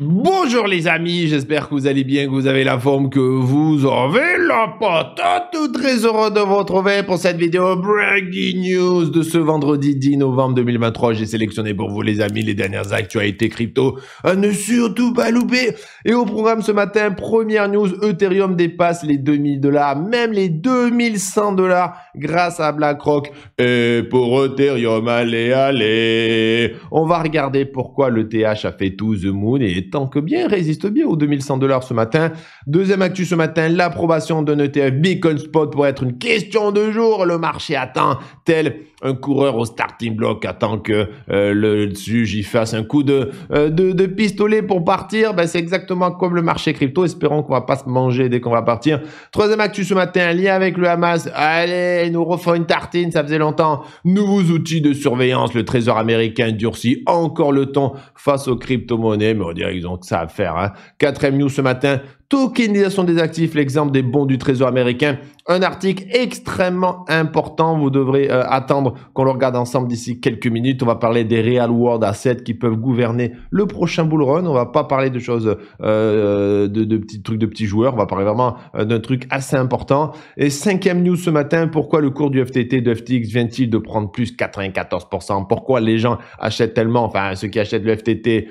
Bonjour les amis, j'espère que vous allez bien, que vous avez la forme, que vous avez la patate. Très heureux de vous retrouver pour cette vidéo Breaking News de ce vendredi 10 novembre 2023. J'ai sélectionné pour vous les amis les dernières actualités crypto à euh, ne surtout pas louper. Et au programme ce matin, première news, Ethereum dépasse les 2000 dollars, même les 2100 dollars grâce à BlackRock. Et pour Ethereum, allez, allez. On va regarder pourquoi le TH a fait tout the moon et tant que bien, résiste bien aux 2100 dollars ce matin. Deuxième actu ce matin, l'approbation d'un ETF Beacon Spot pourrait être une question de jour. Le marché attend, tel un coureur au starting block attend que euh, le sujet fasse un coup euh, de, de, pistolet pour partir. Ben, c'est exactement comme le marché crypto. Espérons qu'on va pas se manger dès qu'on va partir. Troisième actu ce matin, lien avec le Hamas. Allez, nous refont une tartine, ça faisait longtemps. Nouveaux outils de surveillance, le trésor américain durcit encore le temps face aux crypto-monnaies. Mais on dirait ils ont que ça à faire. 4 hein. Quatrième news ce matin, tokenisation des actifs, l'exemple des bons du Trésor américain. Un article extrêmement important, vous devrez euh, attendre qu'on le regarde ensemble d'ici quelques minutes. On va parler des real world assets qui peuvent gouverner le prochain bull run. On va pas parler de choses, euh, de, petits trucs de petits joueurs. On va parler vraiment euh, d'un truc assez important. Et cinquième news ce matin, pourquoi le cours du FTT de FTX vient-il de prendre plus 94% Pourquoi les gens achètent tellement, enfin ceux qui achètent le FTT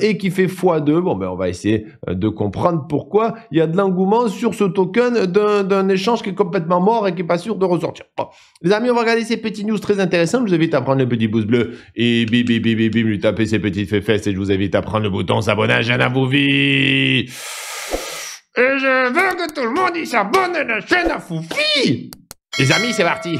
et qui fait x2 Bon ben on va essayer de comprendre pourquoi il y a de l'engouement sur ce token d'un échange qui est complètement mort et qui n'est pas sûr de ressortir. Les amis, on va regarder ces petits news très intéressantes. Je vous invite à prendre le petit pouce bleu et bim, bim, bim, bim, lui taper ses petites fesses et je vous invite à prendre le bouton s'abonner à vous vous. Et je veux que tout le monde s'abonne à la chaîne à Foufi Les amis, c'est parti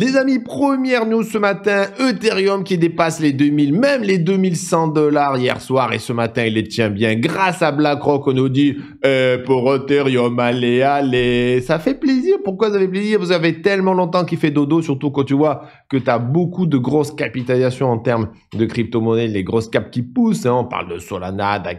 Les amis, première news ce matin, Ethereum qui dépasse les 2000, même les 2100 dollars hier soir et ce matin il les tient bien grâce à BlackRock. On nous dit euh, pour Ethereum, allez, allez, ça fait plaisir. Pourquoi ça fait plaisir Vous avez tellement longtemps qu'il fait dodo, surtout quand tu vois que tu as beaucoup de grosses capitalisations en termes de crypto-monnaies, les grosses caps qui poussent. Hein. On parle de Solana, de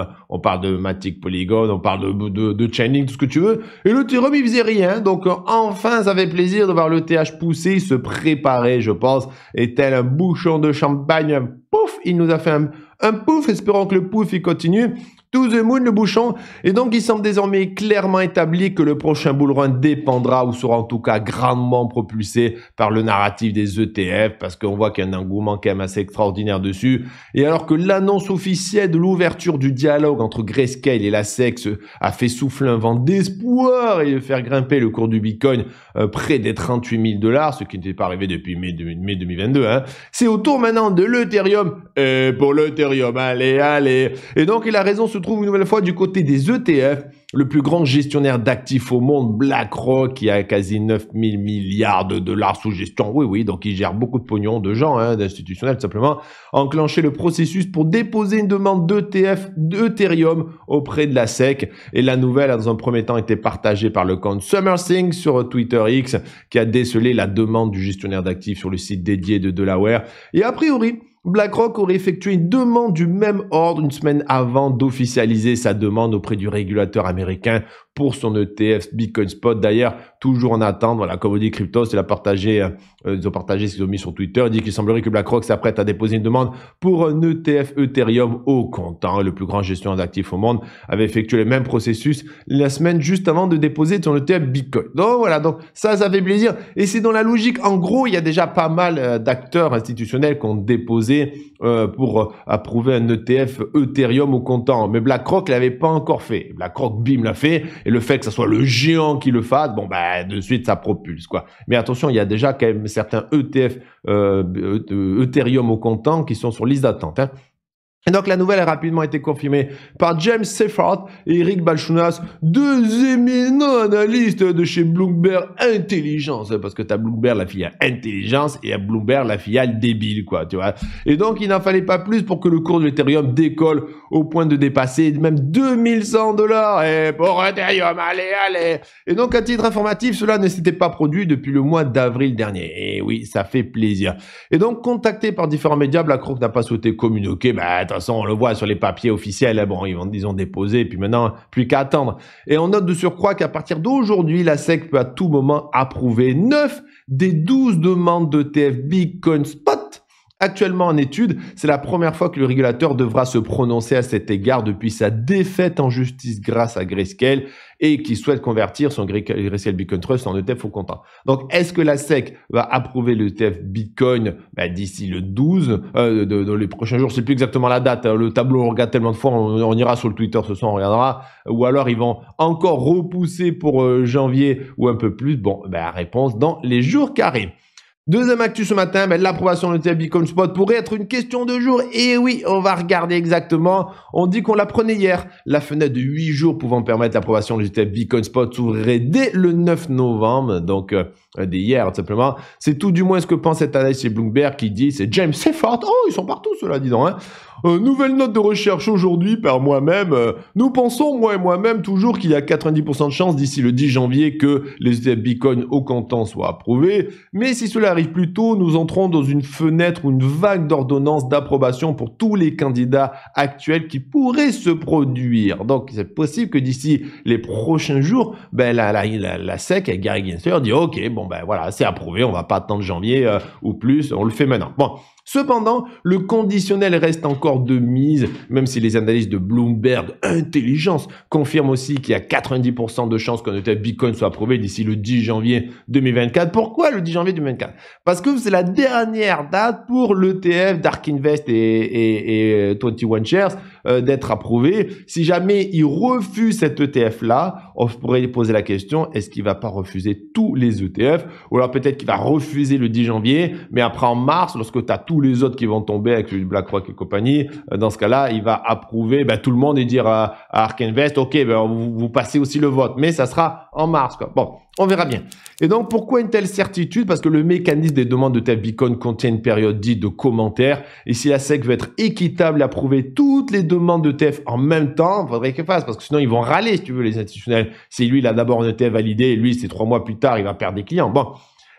hein. on parle de Matic Polygon, on parle de, de, de Chaining, tout ce que tu veux. Et l'Ethereum il faisait rien, donc euh, enfin ça fait plaisir de voir le pousser, se préparer je pense, et tel un bouchon de champagne, pouf, il nous a fait un, un pouf, espérant que le pouf il continue. To the moon, le bouchon. Et donc, il semble désormais clairement établi que le prochain bull dépendra ou sera en tout cas grandement propulsé par le narratif des ETF parce qu'on voit qu'il y a un engouement quand même assez extraordinaire dessus. Et alors que l'annonce officielle de l'ouverture du dialogue entre Grayscale et la SEX a fait souffler un vent d'espoir et faire grimper le cours du Bitcoin euh, près des 38 000 dollars, ce qui n'était pas arrivé depuis mai, 2022, hein. c'est au tour maintenant de l'Ethereum. Et pour l'Ethereum, Allez, allez. Et donc, il la raison se trouve une nouvelle fois du côté des ETF. Le plus grand gestionnaire d'actifs au monde, BlackRock, qui a quasi 9000 milliards de dollars sous gestion. Oui, oui, donc il gère beaucoup de pognon de gens, hein, d'institutionnels, simplement. Enclencher le processus pour déposer une demande d'ETF, d'Ethereum auprès de la SEC. Et la nouvelle a dans un premier temps été partagée par le compte Singh sur Twitter X, qui a décelé la demande du gestionnaire d'actifs sur le site dédié de Delaware. Et a priori, BlackRock aurait effectué une demande du même ordre une semaine avant d'officialiser sa demande auprès du régulateur américain pour son ETF Bitcoin Spot. D'ailleurs, toujours en attente, voilà, comme on dit Cryptos, il a partagé, euh, ils ont partagé ce qu'ils ont mis sur Twitter. Il dit qu'il semblerait que BlackRock s'apprête à déposer une demande pour un ETF Ethereum au comptant, le plus grand gestionnaire d'actifs au monde avait effectué le même processus la semaine juste avant de déposer son ETF Bitcoin. Donc voilà, donc ça, ça fait plaisir. Et c'est dans la logique. En gros, il y a déjà pas mal euh, d'acteurs institutionnels qui ont déposé euh, pour approuver un ETF Ethereum au comptant. Mais BlackRock l'avait pas encore fait. BlackRock, bim, l'a fait. Et le fait que ça soit le géant qui le fasse, bon, bah, de suite, ça propulse, quoi. Mais attention, il y a déjà quand même certains ETF, euh, e Ethereum au comptant, qui sont sur liste d'attente. Hein. Et donc la nouvelle a rapidement été confirmée par James Seffert et Eric Balchounas, deux éminents analystes de chez Bloomberg Intelligence, parce que tu as Bloomberg la filiale Intelligence et à Bloomberg la filiale débile, quoi, tu vois. Et donc il n'en fallait pas plus pour que le cours de l'Ethereum décolle au point de dépasser même 2100 dollars. Et pour Ethereum, allez, allez. Et donc à titre informatif, cela ne s'était pas produit depuis le mois d'avril dernier. Et oui, ça fait plaisir. Et donc contacté par différents médias, BlackRock n'a pas souhaité communiquer, bah façon, on le voit sur les papiers officiels. Hein, bon, ils, vont, ont déposé, puis maintenant, plus qu'à attendre. Et on note de surcroît qu'à partir d'aujourd'hui, la SEC peut à tout moment approuver 9 des 12 demandes de TF Bitcoin Spot Actuellement en étude, c'est la première fois que le régulateur devra se prononcer à cet égard depuis sa défaite en justice grâce à Grayscale et qui souhaite convertir son Grayscale Bitcoin Trust en ETF au comptant. Donc, est-ce que la SEC va approuver l'ETF e Bitcoin bah, d'ici le 12, euh, dans les prochains jours c'est plus exactement la date. Hein. le tableau, on regarde tellement de fois, on, ira sur le Twitter ce soir, on regardera. Ou alors, ils vont encore repousser pour euh, janvier ou un peu plus. Bon, bah, réponse dans les jours carrés. Deuxième actu ce matin, ben, l'approbation de l'ETF Bitcoin spot pourrait être une question de jour. Et oui, on va regarder exactement. On dit qu'on l'apprenait hier. La fenêtre de 8 jours pouvant permettre l'approbation de l'ETF Bitcoin Spot s'ouvrirait dès le 9 novembre, donc euh, dès hier tout simplement. C'est tout du moins ce que pense cette analyse chez Bloomberg qui dit, c'est James fort, Oh, ils sont partout cela, dis Hein. Euh, nouvelle note de recherche aujourd'hui par moi-même. Euh, nous pensons, moi et moi-même, toujours qu'il y a 90% de chances d'ici le 10 janvier que les ETF au canton soient approuvés. Mais si cela arrive plus tôt, nous entrons dans une fenêtre ou une vague d'ordonnances d'approbation pour tous les candidats actuels qui pourraient se produire. Donc, c'est possible que d'ici les prochains jours, ben, la, la, la, SEC et Gary Gensler dit OK, bon, ben voilà, c'est approuvé, on va pas attendre janvier euh, ou plus, on le fait maintenant. Bon. Cependant, le conditionnel reste encore de mise, même si les analyses de Bloomberg Intelligence confirment aussi qu'il y a 90% de chances qu'un ETF Bitcoin soit approuvé d'ici le 10 janvier 2024. Pourquoi le 10 janvier 2024 Parce que c'est la dernière date pour l'ETF Dark Invest et, et 21 euh, Shares euh, d'être approuvé. Si jamais il refuse cet ETF-là, on pourrait poser la question, est-ce qu'il va pas refuser tous les ETF Ou alors peut-être qu'il va refuser le 10 janvier, mais après en mars, lorsque tu as tous les autres qui vont tomber avec le BlackRock et compagnie, euh, dans ce cas-là, il va approuver ben, tout le monde et dire à, Ark Invest, ok, ben, vous, passez aussi le vote, mais ça sera en mars. Bon, on verra bien. Et donc, pourquoi une telle certitude Parce que le mécanisme des demandes de Bitcoin contient une période dite de commentaires. Et si la SEC veut être équitable et approuver toutes les demandes de TF en même temps, il faudrait qu'elle fasse. Parce que sinon, ils vont râler, si tu veux, les institutionnels. Si lui, il a d'abord une ETF validé, et lui, c'est trois mois plus tard, il va perdre des clients. Bon,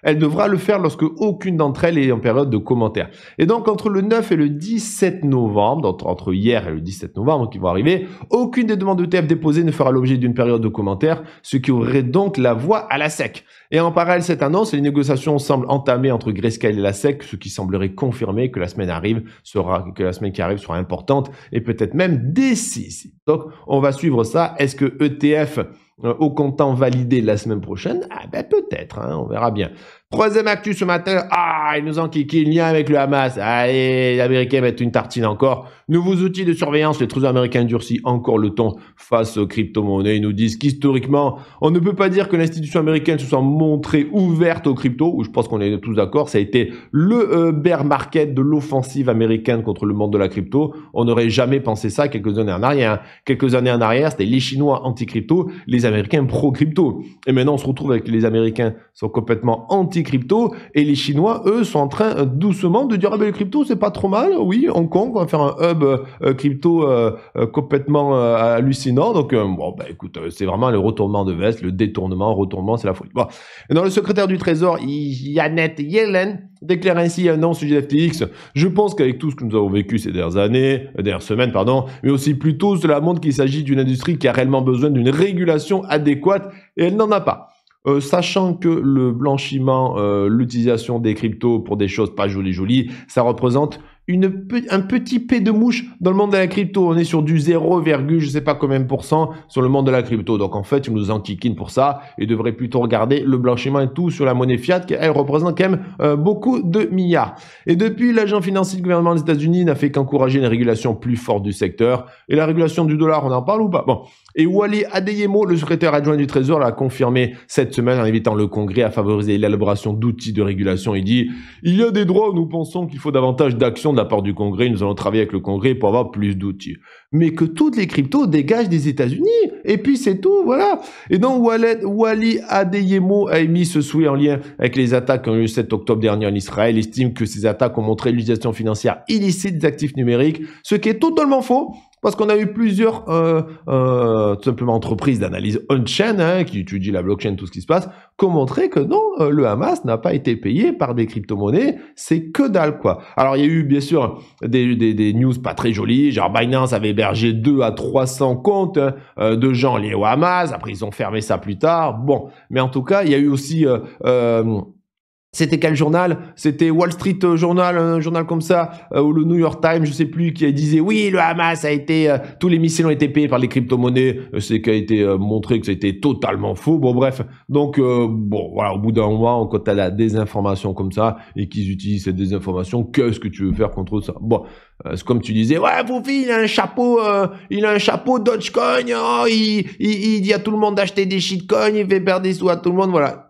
elle devra le faire lorsque aucune d'entre elles est en période de commentaire. Et donc, entre le 9 et le 17 novembre, entre, entre hier et le 17 novembre qui vont arriver, aucune des demandes ETF déposées ne fera l'objet d'une période de commentaire, ce qui ouvrirait donc la voie à la SEC. Et en parallèle, cette annonce, les négociations semblent entamées entre Grayscale et la SEC, ce qui semblerait confirmer que la semaine arrive sera, que la semaine qui arrive sera importante et peut-être même décisive. Donc, on va suivre ça. Est-ce que ETF euh, au comptant validé la semaine prochaine Ah ben peut-être, hein, on verra bien. Troisième actu ce matin, ah, ils nous enquiquille le lien avec le Hamas. Allez, ah, les Américains mettent une tartine encore. Nouveaux outils de surveillance, les trésors américains durcissent encore le ton face aux crypto-monnaies. Ils nous disent qu'historiquement, on ne peut pas dire que l'institution américaine se soit montrée ouverte aux cryptos, où je pense qu'on est tous d'accord, ça a été le euh, bear market de l'offensive américaine contre le monde de la crypto. On n'aurait jamais pensé ça quelques années en arrière. Hein. Quelques années en arrière, c'était les Chinois anti-crypto, les Américains pro-crypto. Et maintenant, on se retrouve avec les Américains sont complètement anti crypto Et les Chinois, eux, sont en train euh, doucement de dire, ah ben, le crypto, c'est pas trop mal. Oui, Hong Kong va faire un hub euh, crypto euh, complètement hallucinant. Donc, bon, bah, écoute, c'est vraiment le retournement de veste, le détournement, retournement, c'est la folie. Bon. Et dans le secrétaire du Trésor, Yannette Yellen, déclare ainsi un an au sujet FTX Je pense qu'avec tout ce que nous avons vécu ces dernières années, dernières semaines, pardon, mais aussi plutôt cela montre qu'il s'agit d'une industrie qui a réellement besoin d'une régulation adéquate et elle n'en a pas. Euh, sachant que le blanchiment, euh, l'utilisation des cryptos pour des choses pas jolies jolies, ça représente un petit P de mouche dans le monde de la crypto. On est sur du 0, je sais pas combien pour cent sur le monde de la crypto. Donc en fait, ils nous enquiquinent pour ça et devraient plutôt regarder le blanchiment et tout sur la monnaie fiat, qui elle représente quand même euh, beaucoup de milliards. Et depuis, l'agent financier du gouvernement des États-Unis n'a fait qu'encourager une régulation plus forte du secteur. Et la régulation du dollar, on en parle ou pas Bon. Et Wally Adeyemo, le secrétaire adjoint du Trésor, l'a confirmé cette semaine en invitant le Congrès à favoriser l'élaboration d'outils de régulation. Il dit « Il y a des droits nous pensons qu'il faut davantage d'actions à part du Congrès, nous allons travailler avec le Congrès pour avoir plus d'outils. Mais que toutes les cryptos dégagent des États-Unis, et puis c'est tout, voilà. Et donc Wallet, Wally Adeyemo a émis ce souhait en lien avec les attaques qui ont eu le 7 octobre dernier en Israël, Il estime que ces attaques ont montré l'utilisation financière illicite des actifs numériques, ce qui est totalement faux parce qu'on a eu plusieurs euh, euh, tout simplement entreprises d'analyse on-chain hein, qui étudient la blockchain, tout ce qui se passe, qui ont montré que non, euh, le Hamas n'a pas été payé par des crypto-monnaies, c'est que dalle quoi. Alors il y a eu bien sûr des, des, news pas très jolies, genre Binance avait hébergé 2 à 300 comptes de gens liés au Hamas, après ils ont fermé ça plus tard, bon. Mais en tout cas, il y a eu aussi... C'était quel journal C'était Wall Street euh, Journal, euh, un journal comme ça, euh, ou le New York Times, je sais plus, qui disait oui, le Hamas a été, tous les missiles ont été payés par les crypto-monnaies. C'est qui a été montré que c'était totalement faux. Bon, bref, donc bon, voilà, au bout d'un mois, quand t'as la désinformation comme ça et qu'ils utilisent cette désinformation, qu'est-ce que tu veux faire contre ça Bon, c'est comme tu disais, ouais, vous il a un chapeau, il a un chapeau Dogecoin, oh, il, il, dit à tout le monde d'acheter des shitcoins, il fait perdre des sous à tout le monde, voilà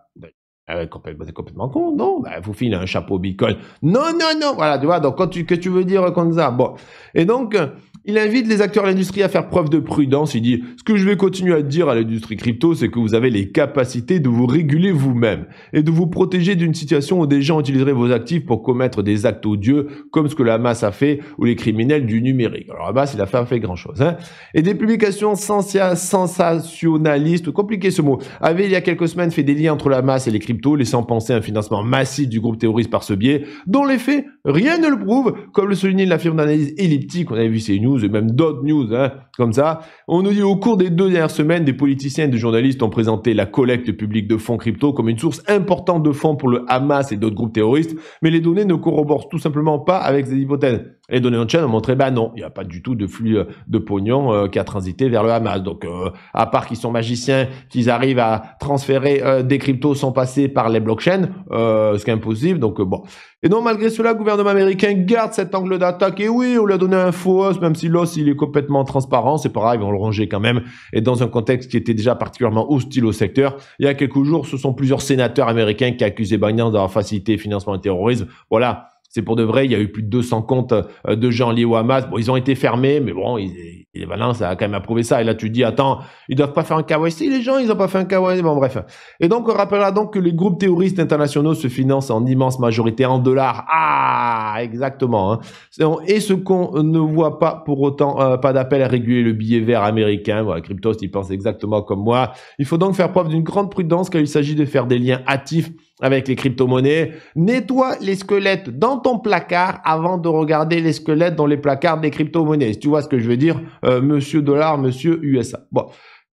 euh, complètement, bah, complètement con, non bah, Vous filez un chapeau bicol. Non, non, non. Voilà, tu vois. Donc, quand tu, que tu veux dire comme ça. Bon. Et donc, euh, il invite les acteurs de l'industrie à faire preuve de prudence. Il dit Ce que je vais continuer à dire à l'industrie crypto, c'est que vous avez les capacités de vous réguler vous-même et de vous protéger d'une situation où des gens utiliseraient vos actifs pour commettre des actes odieux, comme ce que la masse a fait ou les criminels du numérique. Alors, la masse, il a pas fait grand-chose. Hein. et des publications sensationnalistes, compliqué ce mot, avaient il y a quelques semaines fait des liens entre la masse et les cryptos, laissant penser un financement massif du groupe terroriste par ce biais, dont les faits Rien ne le prouve, comme le soulignait la firme d'analyse elliptique, on avait vu ces news et même d'autres news hein, comme ça. On nous dit au cours des deux dernières semaines, des politiciens et des journalistes ont présenté la collecte publique de fonds crypto comme une source importante de fonds pour le Hamas et d'autres groupes terroristes, mais les données ne corroborent tout simplement pas avec ces hypothèses. Les données en chaîne ont montré, bah non, il n'y a pas du tout de flux euh, de pognon euh, qui a transité vers le Hamas. Donc, euh, à part qu'ils sont magiciens, qu'ils arrivent à transférer des cryptos sans passer par les blockchains, ce qui est impossible. Donc, bon. Et donc, malgré cela, le gouvernement américain garde cet angle d'attaque. Et oui, on lui a donné un faux os, même si l'os, il est complètement transparent. C'est pas grave, ils vont le ranger quand même. Et dans un contexte qui était déjà particulièrement hostile au secteur, il y a quelques jours, ce sont plusieurs sénateurs américains qui accusaient Binance d'avoir facilité le financement du terrorisme. Voilà c'est pour de vrai, il y a eu plus de 200 comptes euh, de gens liés au Hamas. Bon, ils ont été fermés, mais bon, il les valable ça a quand même approuvé ça. Et là, tu dis, attends, ils doivent pas faire un KYC, les gens, ils n'ont pas fait un KYC. Bon, bref. Et donc, on rappellera donc que les groupes terroristes internationaux se financent en immense majorité en dollars. Ah, exactement. Hein. Et ce qu'on ne voit pas pour autant, euh, pas d'appel à réguler le billet vert américain. Voilà, Cryptos, il pense exactement comme moi. Il faut donc faire preuve d'une grande prudence quand il s'agit de faire des liens hâtifs avec les crypto-monnaies. Nettoie les squelettes dans ton placard avant de regarder les squelettes dans les placards des crypto-monnaies. tu vois ce que je veux dire, euh, monsieur dollar, monsieur USA. Bon.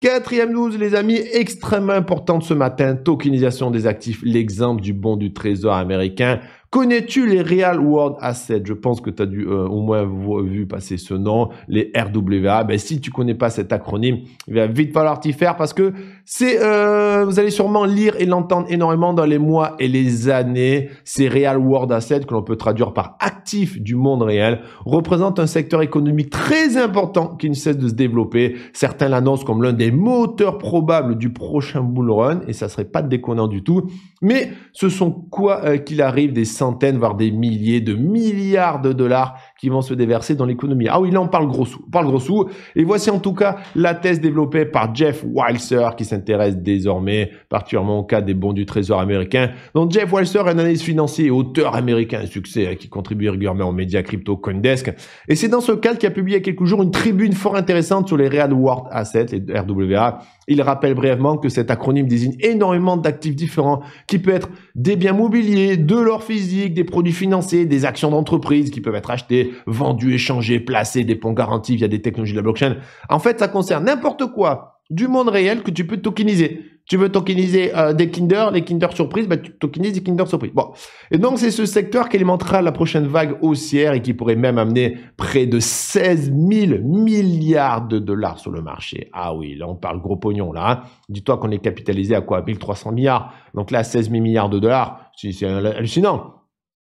Quatrième news, les amis, extrêmement importante ce matin, tokenisation des actifs, l'exemple du bon du trésor américain Connais-tu les Real World Assets Je pense que tu as dû euh, au moins vu passer ce nom, les RWA. Ben, si tu connais pas cet acronyme, il va vite falloir t'y faire parce que c'est, euh, vous allez sûrement lire et l'entendre énormément dans les mois et les années. Ces Real World Assets, que l'on peut traduire par actifs du monde réel, représentent un secteur économique très important qui ne cesse de se développer. Certains l'annoncent comme l'un des moteurs probables du prochain bull run et ça serait pas déconnant du tout. Mais ce sont quoi euh, qu'il arrive des centaines, voire des milliers de milliards de dollars qui vont se déverser dans l'économie. Ah oui, là, on parle gros sous. On parle gros sous. Et voici en tout cas la thèse développée par Jeff Wilser, qui s'intéresse désormais particulièrement au cas des bons du Trésor américain. Donc, Jeff Wilser est un analyste financier et auteur américain un succès, hein, qui contribue régulièrement aux médias crypto Coindesk. Et c'est dans ce cadre qu'il a publié il y a quelques jours une tribune fort intéressante sur les Real World Assets, les RWA. Il rappelle brièvement que cet acronyme désigne énormément d'actifs différents, qui peut être des biens mobiliers, de l'or physique, des produits financiers, des actions d'entreprise qui peuvent être achetés vendus, vendu, échangé, placé, des ponts garantis via des technologies de la blockchain. En fait, ça concerne n'importe quoi du monde réel que tu peux tokeniser. Tu veux tokeniser euh, des Kinder, les Kinder surprises, bah, tu tokenises des Kinder surprises. Bon. Et donc, c'est ce secteur qui alimentera la prochaine vague haussière et qui pourrait même amener près de 16 000 milliards de dollars sur le marché. Ah oui, là, on parle gros pognon, là. Hein. Dis-toi qu'on est capitalisé à quoi 1300 milliards. Donc là, 16 000 milliards de dollars, c'est hallucinant.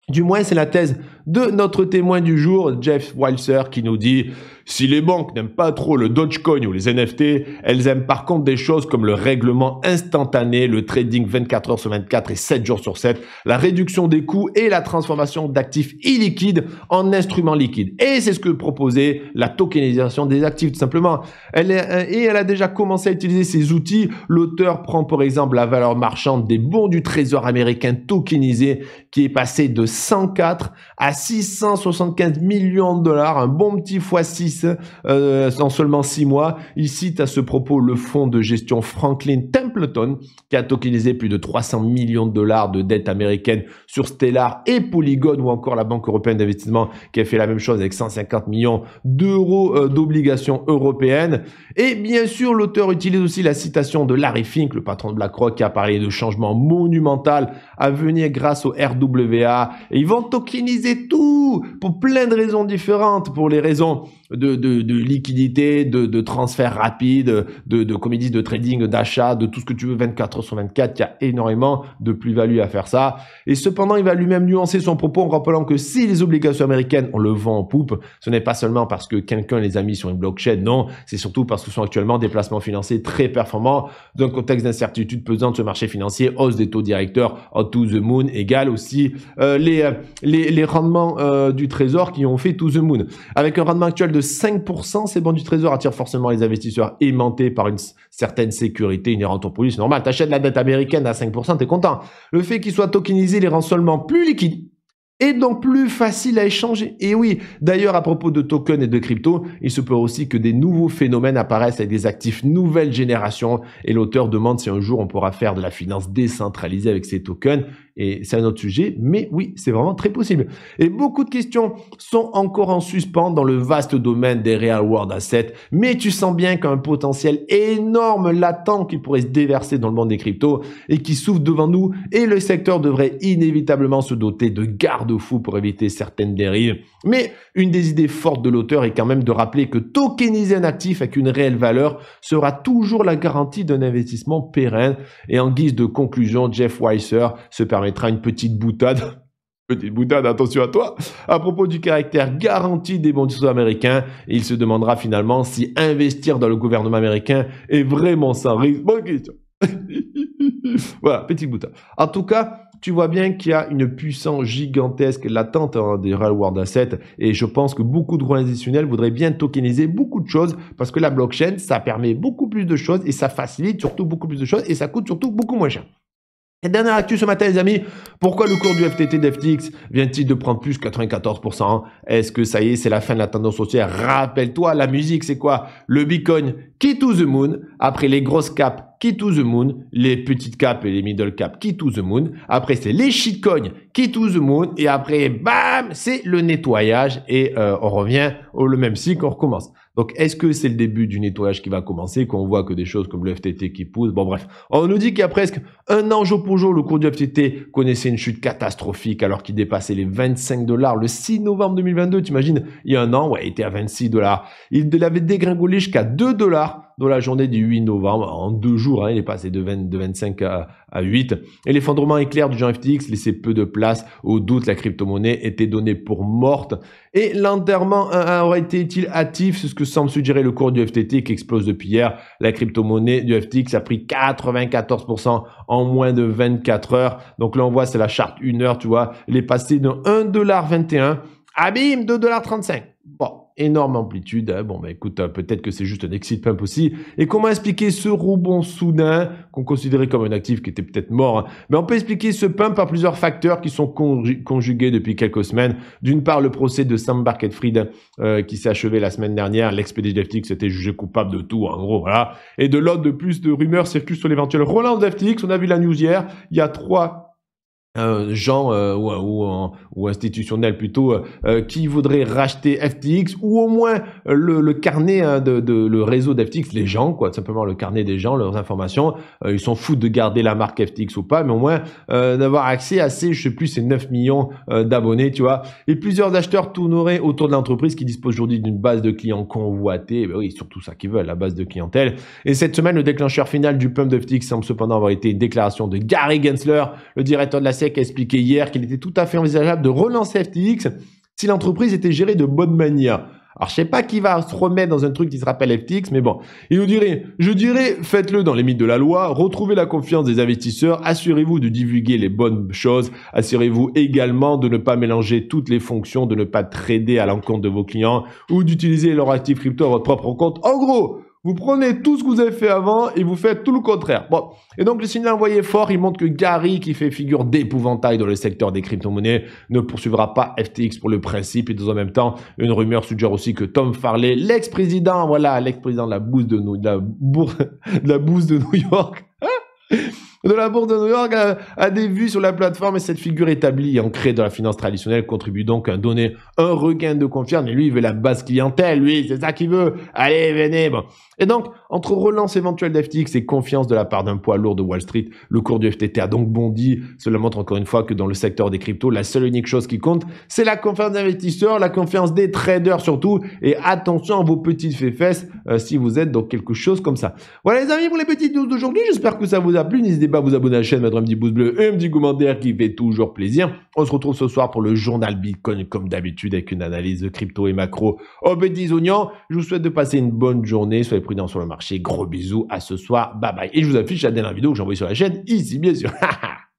Du moins, c'est la thèse de notre témoin du jour, Jeff Wilser, qui nous dit si les banques n'aiment pas trop le Dogecoin ou les NFT, elles aiment par contre des choses comme le règlement instantané, le trading 24 heures sur 24 et 7 jours sur 7, la réduction des coûts et la transformation d'actifs illiquides en instruments liquides. Et c'est ce que proposait la tokenisation des actifs tout simplement. Elle euh, et elle a déjà commencé à utiliser ces outils. L'auteur prend par exemple la valeur marchande des bons du trésor américain tokenisés qui est passé de 104 à 675 millions de dollars, un bon petit fois 6 euh, en seulement 6 mois. Il cite à ce propos le fonds de gestion Franklin Templeton qui a tokenisé plus de 300 millions de dollars de dettes américaines sur Stellar et Polygon ou encore la Banque européenne d'investissement qui a fait la même chose avec 150 millions d'euros euh, d'obligations européennes. Et bien sûr, l'auteur utilise aussi la citation de Larry Fink, le patron de BlackRock, qui a parlé de changements monumental à venir grâce au RWA. Et ils vont tokeniser tout pour plein de raisons différentes, pour les raisons de, de, de liquidité, de, de, transfert rapide, de, de trading, d'achat, de tout ce que tu veux, 24 sur 24, il y a énormément de plus-value à faire ça. Et cependant, il va lui-même nuancer son propos en rappelant que si les obligations américaines, on le vend en poupe, ce n'est pas seulement parce que quelqu'un les a mis sur une blockchain, non, c'est surtout parce que ce sont actuellement des placements financiers très performants dans un contexte d'incertitude pesante ce marché financier, hausse des taux directeurs, out to the moon, égale aussi euh, euh, les, les, rendements euh, du trésor qui ont fait to the moon. Avec un rendement actuel de 5%, ces bons du trésor attirent forcément les investisseurs aimantés par une certaine sécurité inhérente au produit. C'est normal, t'achètes la dette américaine à 5%, t'es content. Le fait qu'ils soient tokenisés les rend seulement plus liquides et donc plus facile à échanger. Et oui, d'ailleurs à propos de tokens et de crypto, il se peut aussi que des nouveaux phénomènes apparaissent avec des actifs nouvelle génération et l'auteur demande si un jour on pourra faire de la finance décentralisée avec ces tokens et c'est un autre sujet, mais oui, c'est vraiment très possible. Et beaucoup de questions sont encore en suspens dans le vaste domaine des real world assets, mais tu sens bien qu'un potentiel énorme latent qui pourrait se déverser dans le monde des cryptos et qui s'ouvre devant nous, et le secteur devrait inévitablement se doter de garde-fous pour éviter certaines dérives. Mais une des idées fortes de l'auteur est quand même de rappeler que tokeniser un actif avec une réelle valeur sera toujours la garantie d'un investissement pérenne, et en guise de conclusion, Jeff Weiser se permet mettra une petite boutade. Petite boutade, attention à toi. À propos du caractère garanti des bons américains, il se demandera finalement si investir dans le gouvernement américain est vraiment ça. risque. Bonne question. voilà, petite boutade. En tout cas, tu vois bien qu'il y a une puissance gigantesque latente des real world assets et je pense que beaucoup de institutionnels voudraient bien tokeniser beaucoup de choses parce que la blockchain, ça permet beaucoup plus de choses et ça facilite surtout beaucoup plus de choses et ça coûte surtout beaucoup moins cher. Et dernière actu ce matin, les amis, pourquoi le cours du FTT d'FTX vient-il de prendre plus 94% Est-ce que ça y est, c'est la fin de la tendance haussière Rappelle-toi, la musique, c'est quoi Le Bitcoin qui to the moon, après les grosses caps qui to the moon, les petites caps et les middle caps qui to the moon, après c'est les shitcoins qui to the moon, et après, bam, c'est le nettoyage, et euh, on revient au même cycle, on recommence. Donc, est-ce que c'est le début du nettoyage qui va commencer, qu'on voit que des choses comme le FTT qui poussent Bon, bref. On nous dit qu'il y a presque un an jour pour jour, le cours du FTT connaissait une chute catastrophique alors qu'il dépassait les 25 dollars le 6 novembre 2022. tu imagines il y a un an, ouais, il était à 26 dollars. Il avait dégringolé jusqu'à 2 dollars dans la journée du 8 novembre, en deux jours, hein. il est passé de, de 25 à, à 8. Et l'effondrement éclair du genre FTX laissait peu de place au doute. La crypto-monnaie était donnée pour morte. Et l'enterrement euh, euh, aurait été utile hâtif C'est ce que semble suggérer le cours du FTT qui explose depuis hier. La crypto-monnaie du FTX a pris 94% en moins de 24 heures. Donc là, on voit, c'est la charte 1 heure, tu vois. Elle est passée de 1,21$, bim, 2,35$. Bon, énorme amplitude. Hein. Bon, bah écoute, hein, peut-être que c'est juste un exit pump aussi. Et comment expliquer ce rebond soudain qu'on considérait comme un actif qui était peut-être mort Mais hein? ben, on peut expliquer ce pump par plusieurs facteurs qui sont conjugués depuis quelques semaines. D'une part, le procès de Sam Barkett-Fried euh, qui s'est achevé la semaine dernière. L'ex-PDG s'était était jugé coupable de tout, en gros, voilà. Et de l'autre, de plus de rumeurs circulent sur l'éventuel Roland d'FTX. On a vu la news hier. Il y a trois euh, gens euh, ou, ou, euh, institutionnels plutôt euh, qui voudraient racheter FTX ou au moins le, le carnet hein, de, de, le réseau d'FTX, les gens quoi, simplement le carnet des gens, leurs informations, ils s'en foutent de garder la marque FTX ou pas, mais au moins d'avoir accès à ces, je sais plus, ces 9 millions d'abonnés, tu vois. Et plusieurs acheteurs tourneraient autour de l'entreprise qui dispose aujourd'hui d'une base de clients convoités, ben oui, surtout ça qu'ils veulent, la base de clientèle. Et cette semaine, le déclencheur final du pump de FTX semble cependant avoir été une déclaration de Gary Gensler, le directeur de la a expliqué hier qu'il était tout à fait envisageable de relancer FTX si l'entreprise était gérée de bonne manière. Alors, je sais pas qui va se remettre dans un truc qui se rappelle FTX, mais bon. Il nous dirait, je dirais, faites-le dans les limites de la loi, retrouvez la confiance des investisseurs, assurez-vous de divulguer les bonnes choses, assurez-vous également de ne pas mélanger toutes les fonctions, de ne pas trader à l'encontre de vos clients ou d'utiliser leur actif crypto à votre propre compte. En gros, vous prenez tout ce que vous avez fait avant et vous faites tout le contraire. Bon. Et donc, le signal envoyé fort, il montre que Gary, qui fait figure d'épouvantail dans le secteur des crypto-monnaies, ne poursuivra pas FTX pour le principe. Et dans en même temps, une rumeur suggère aussi que Tom Farley, l'ex-président, voilà, l'ex-président de la bourse de, de la bourse de New York, hein, de la bourse de New York a, des vues sur la plateforme et cette figure établie et ancrée dans la finance traditionnelle contribue donc à donner un regain de confiance. Mais lui, il veut la base clientèle, lui, c'est ça qu'il veut. Allez, venez. Et donc, entre relance éventuelle d'FTX et confiance de la part d'un poids lourd de Wall Street, le cours du FTT a donc bondi. Cela montre encore une fois que dans le secteur des cryptos, la seule unique chose qui compte, c'est la confiance des investisseurs, la confiance des traders surtout. Et attention à vos petites fesses euh, si vous êtes dans quelque chose comme ça. Voilà les amis pour les petites news d'aujourd'hui. J'espère que ça vous a plu. N'hésitez vous abonner à la chaîne, mettre un petit pouce bleu et un petit commentaire qui fait toujours plaisir. On se retrouve ce soir pour le journal Bitcoin, comme d'habitude, avec une analyse de crypto et macro au petits oignons. Je vous souhaite de passer une bonne journée. Soyez prudents sur le marché. Gros bisous. À ce soir. Bye bye. Et je vous affiche la dernière vidéo que j'ai envoyée sur la chaîne, ici, bien sûr.